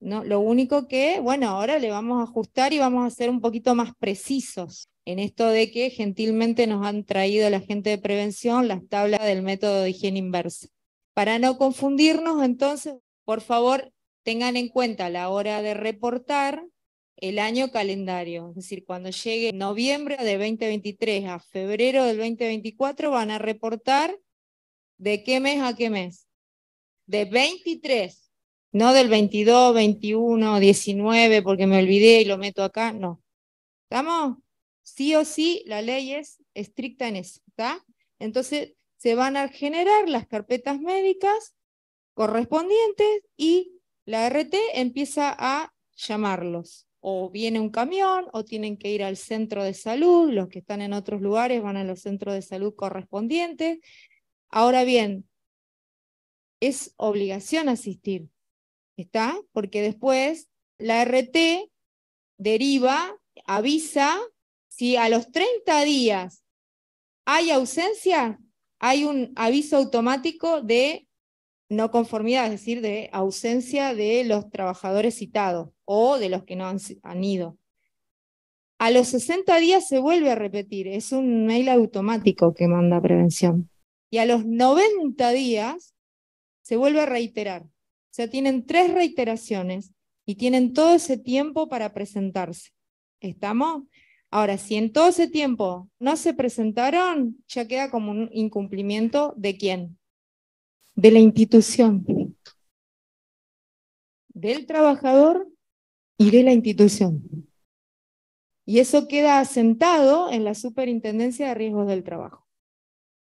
No, lo único que, bueno, ahora le vamos a ajustar y vamos a ser un poquito más precisos en esto de que gentilmente nos han traído la gente de prevención las tablas del método de higiene inversa. Para no confundirnos, entonces, por favor, tengan en cuenta la hora de reportar el año calendario, es decir, cuando llegue noviembre de 2023 a febrero del 2024 van a reportar de qué mes a qué mes. De 23, no del 22, 21, 19, porque me olvidé y lo meto acá, no. ¿Estamos? Sí o sí, la ley es estricta en eso, ¿está? Entonces, se van a generar las carpetas médicas correspondientes y la RT empieza a llamarlos. O viene un camión, o tienen que ir al centro de salud, los que están en otros lugares van a los centros de salud correspondientes. Ahora bien, es obligación asistir, ¿está? Porque después la RT deriva, avisa, si a los 30 días hay ausencia, hay un aviso automático de no conformidad, es decir, de ausencia de los trabajadores citados o de los que no han, ido. A los 60 días se vuelve a repetir, es un mail automático que manda prevención. Y a los 90 días se vuelve a reiterar. O sea, tienen tres reiteraciones y tienen todo ese tiempo para presentarse. ¿Estamos? Ahora, si en todo ese tiempo no se presentaron, ya queda como un incumplimiento de quién? De la institución, del trabajador y de la institución. Y eso queda asentado en la Superintendencia de Riesgos del Trabajo.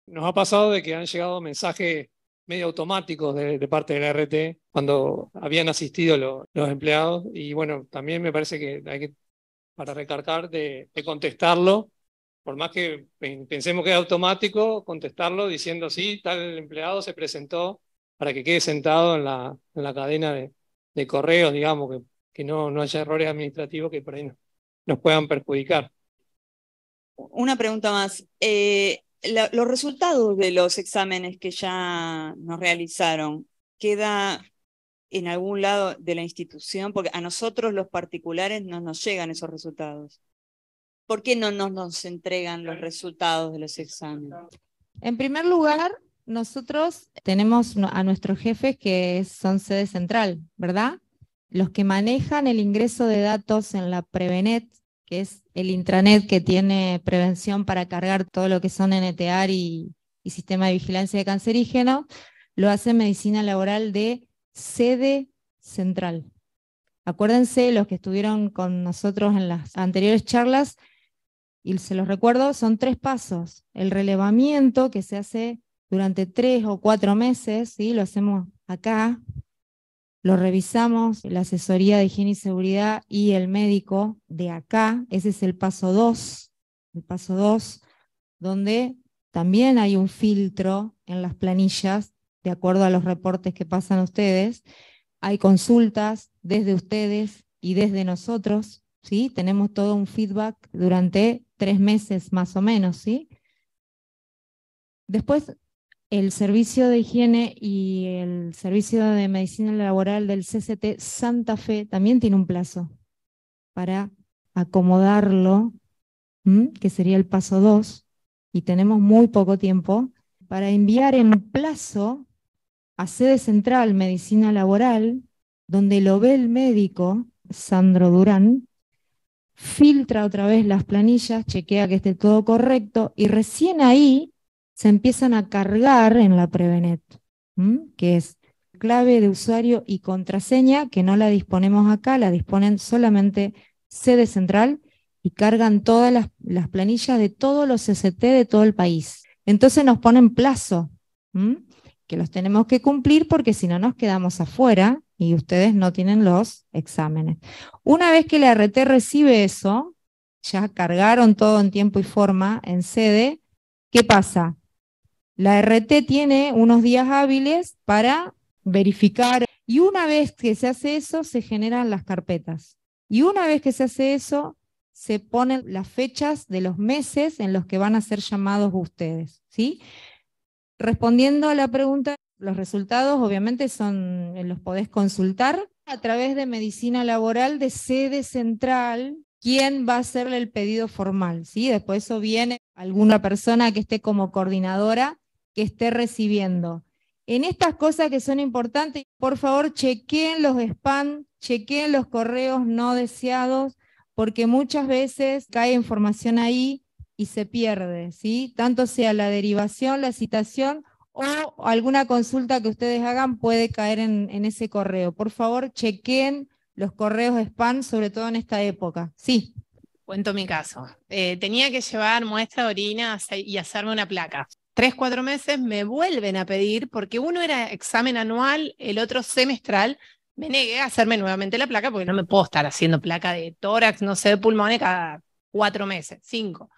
Nos ha pasado de que han llegado mensajes medio automáticos de, parte de la RT cuando habían asistido los empleados y bueno, también me parece que hay que para recargar de, contestarlo, por más que pensemos que es automático, contestarlo diciendo sí, tal empleado se presentó para que quede sentado en la, cadena de, correos, digamos, que, no, haya errores administrativos que por ahí nos puedan perjudicar. Una pregunta más. Eh, los resultados de los exámenes que ya nos realizaron, ¿queda en algún lado de la institución? Porque a nosotros los particulares no nos llegan esos resultados. ¿Por qué no nos, nos entregan los resultados de los exámenes? En primer lugar, nosotros tenemos a nuestros jefes que son sede central, ¿verdad? Los que manejan el ingreso de datos en la Prevenet, que es el intranet que tiene prevención para cargar todo lo que son NTAR y, y sistema de vigilancia de cancerígeno, lo hace medicina laboral de sede central. Acuérdense, los que estuvieron con nosotros en las anteriores charlas, y se los recuerdo, son tres pasos. El relevamiento que se hace durante tres o cuatro meses, ¿sí? lo hacemos acá, lo revisamos, la asesoría de higiene y seguridad y el médico de acá, ese es el paso dos, el paso dos, donde también hay un filtro en las planillas de acuerdo a los reportes que pasan ustedes. Hay consultas desde ustedes y desde nosotros, ¿sí? Tenemos todo un feedback durante tres meses más o menos, ¿sí? Después, el servicio de higiene y el servicio de medicina laboral del CCT Santa Fe también tiene un plazo para acomodarlo, que sería el paso dos, y tenemos muy poco tiempo, para enviar en plazo a sede central Medicina Laboral, donde lo ve el médico, Sandro Durán, filtra otra vez las planillas, chequea que esté todo correcto y recién ahí se empiezan a cargar en la Prevenet, que es clave de usuario y contraseña, que no la disponemos acá, la disponen solamente sede central y cargan todas las, planillas de todos los ST de todo el país. Entonces nos ponen plazo que los tenemos que cumplir porque si no nos quedamos afuera y ustedes no tienen los exámenes. Una vez que la RT recibe eso, ya cargaron todo en tiempo y forma en sede, ¿qué pasa? La RT tiene unos días hábiles para verificar y una vez que se hace eso, se generan las carpetas. Y una vez que se hace eso, se ponen las fechas de los meses en los que van a ser llamados ustedes, ¿sí? Respondiendo a la pregunta, los resultados obviamente son, eh, los podés consultar a través de medicina laboral de sede central, quién va a hacerle el pedido formal. ¿sí? Después eso viene alguna persona que esté como coordinadora, que esté recibiendo. En estas cosas que son importantes, por favor, chequen los spam, chequen los correos no deseados, porque muchas veces cae información ahí y se pierde, ¿sí? Tanto sea la derivación, la citación o alguna consulta que ustedes hagan puede caer en, ese correo. Por favor, chequen los correos de spam, sobre todo en esta época. Sí. Cuento mi caso. Eh, tenía que llevar muestra de orina y hacerme una placa. Tres, cuatro meses me vuelven a pedir, porque uno era examen anual, el otro semestral. Me negué a hacerme nuevamente la placa porque no me puedo estar haciendo placa de tórax, no sé, de pulmones cada cuatro meses, cinco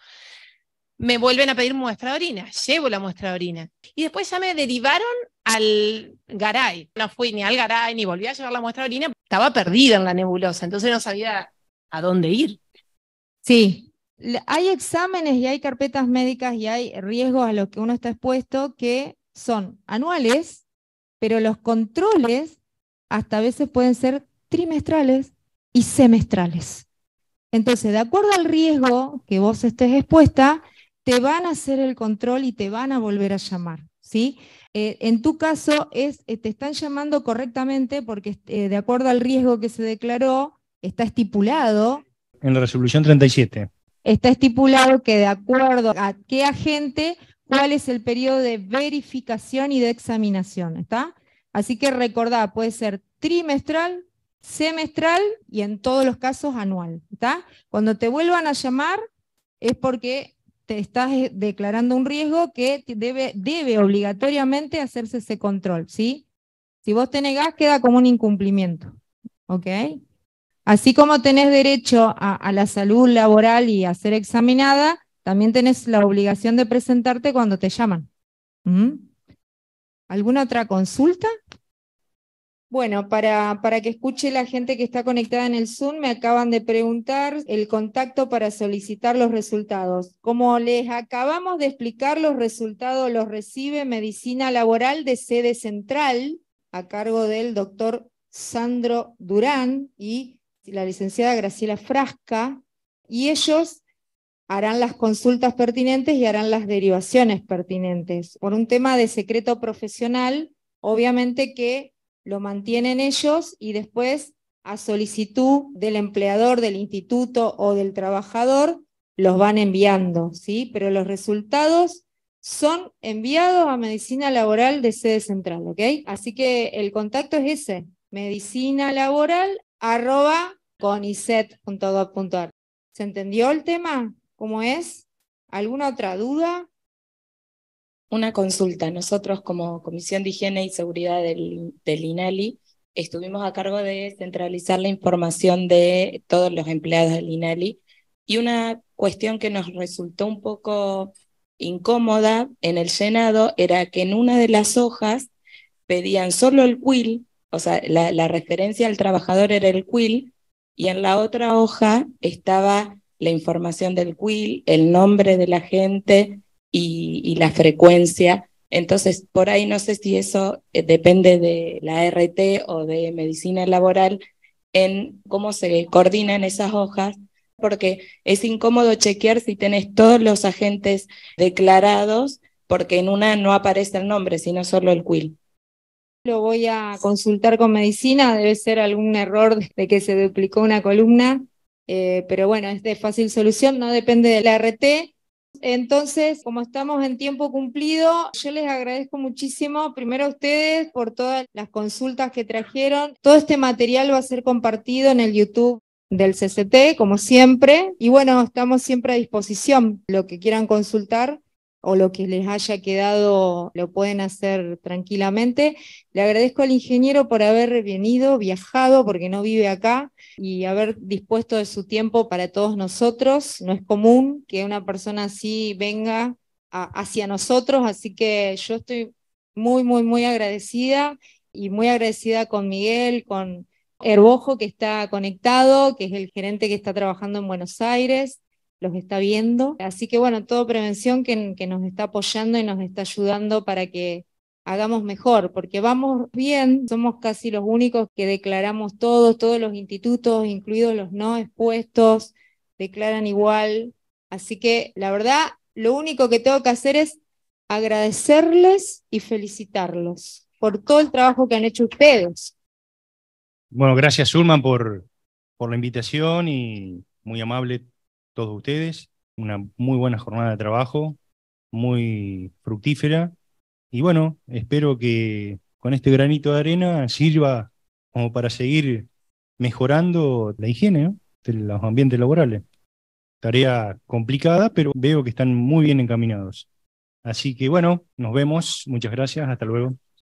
me vuelven a pedir muestra de orina, llevo la muestra de orina. Y después ya me derivaron al Garay. No fui ni al Garay, ni volví a llevar la muestra de orina, estaba perdida en la nebulosa, entonces no sabía a dónde ir. Sí, hay exámenes y hay carpetas médicas y hay riesgos a los que uno está expuesto que son anuales, pero los controles hasta a veces pueden ser trimestrales y semestrales. Entonces, de acuerdo al riesgo que vos estés expuesta, te van a hacer el control y te van a volver a llamar. ¿sí? Eh, en tu caso, es, eh, te están llamando correctamente porque eh, de acuerdo al riesgo que se declaró, está estipulado. En la resolución 37. Está estipulado que de acuerdo a qué agente, cuál es el periodo de verificación y de examinación. ¿está? Así que recordá, puede ser trimestral, semestral y en todos los casos anual. ¿está? Cuando te vuelvan a llamar es porque estás eh, declarando un riesgo que debe, debe obligatoriamente hacerse ese control, ¿sí? Si vos te negás, queda como un incumplimiento, ¿ok? Así como tenés derecho a, la salud laboral y a ser examinada, también tenés la obligación de presentarte cuando te llaman. ¿Alguna otra consulta? Bueno, para, para, que escuche la gente que está conectada en el Zoom, me acaban de preguntar el contacto para solicitar los resultados. Como les acabamos de explicar, los resultados los recibe Medicina Laboral de sede central a cargo del doctor Sandro Durán y la licenciada Graciela Frasca, y ellos harán las consultas pertinentes y harán las derivaciones pertinentes. Por un tema de secreto profesional, obviamente que lo mantienen ellos y después, a solicitud del empleador, del instituto o del trabajador, los van enviando, ¿sí? Pero los resultados son enviados a medicina laboral de sede central, ¿ok? Así que el contacto es ese, medicina laboral arroba ¿Se entendió el tema? ¿Cómo es? ¿Alguna otra duda? una consulta. Nosotros como Comisión de Higiene y Seguridad del, del INALI estuvimos a cargo de centralizar la información de todos los empleados del INALI y una cuestión que nos resultó un poco incómoda en el llenado era que en una de las hojas pedían solo el quill, o sea, la, referencia al trabajador era el quill, y en la otra hoja estaba la información del quill, el nombre de la gente, y, la frecuencia. Entonces, por ahí no sé si eso eh, depende de la RT o de medicina laboral en cómo se coordinan esas hojas, porque es incómodo chequear si tenés todos los agentes declarados, porque en una no aparece el nombre, sino solo el quill. Lo voy a consultar con medicina, debe ser algún error de que se duplicó una columna, eh, pero bueno, es de fácil solución, no depende de la RT, entonces, como estamos en tiempo cumplido, yo les agradezco muchísimo, primero a ustedes, por todas las consultas que trajeron. Todo este material va a ser compartido en el YouTube del CCT, como siempre. Y bueno, estamos siempre a disposición. Lo que quieran consultar, o lo que les haya quedado lo pueden hacer tranquilamente. Le agradezco al ingeniero por haber venido, viajado, porque no vive acá, y haber dispuesto de su tiempo para todos nosotros. No es común que una persona así venga hacia nosotros, así que yo estoy muy, muy, muy agradecida y muy agradecida con Miguel, con Herbojo, que está conectado, que es el gerente que está trabajando en Buenos Aires, los está viendo. Así que bueno, todo prevención que, nos está apoyando y nos está ayudando para que hagamos mejor, porque vamos bien, somos casi los únicos que declaramos todos, todos los institutos, incluidos los no expuestos, declaran igual. Así que la verdad, lo único que tengo que hacer es agradecerles y felicitarlos por todo el trabajo que han hecho ustedes. Bueno, gracias Zulman por la invitación y muy amable todos ustedes. Una muy buena jornada de trabajo, muy fructífera. Y bueno, espero que con este granito de arena sirva como para seguir mejorando la higiene de los ambientes laborales. Tarea complicada, pero veo que están muy bien encaminados. Así que bueno, nos vemos. Muchas gracias. Hasta luego.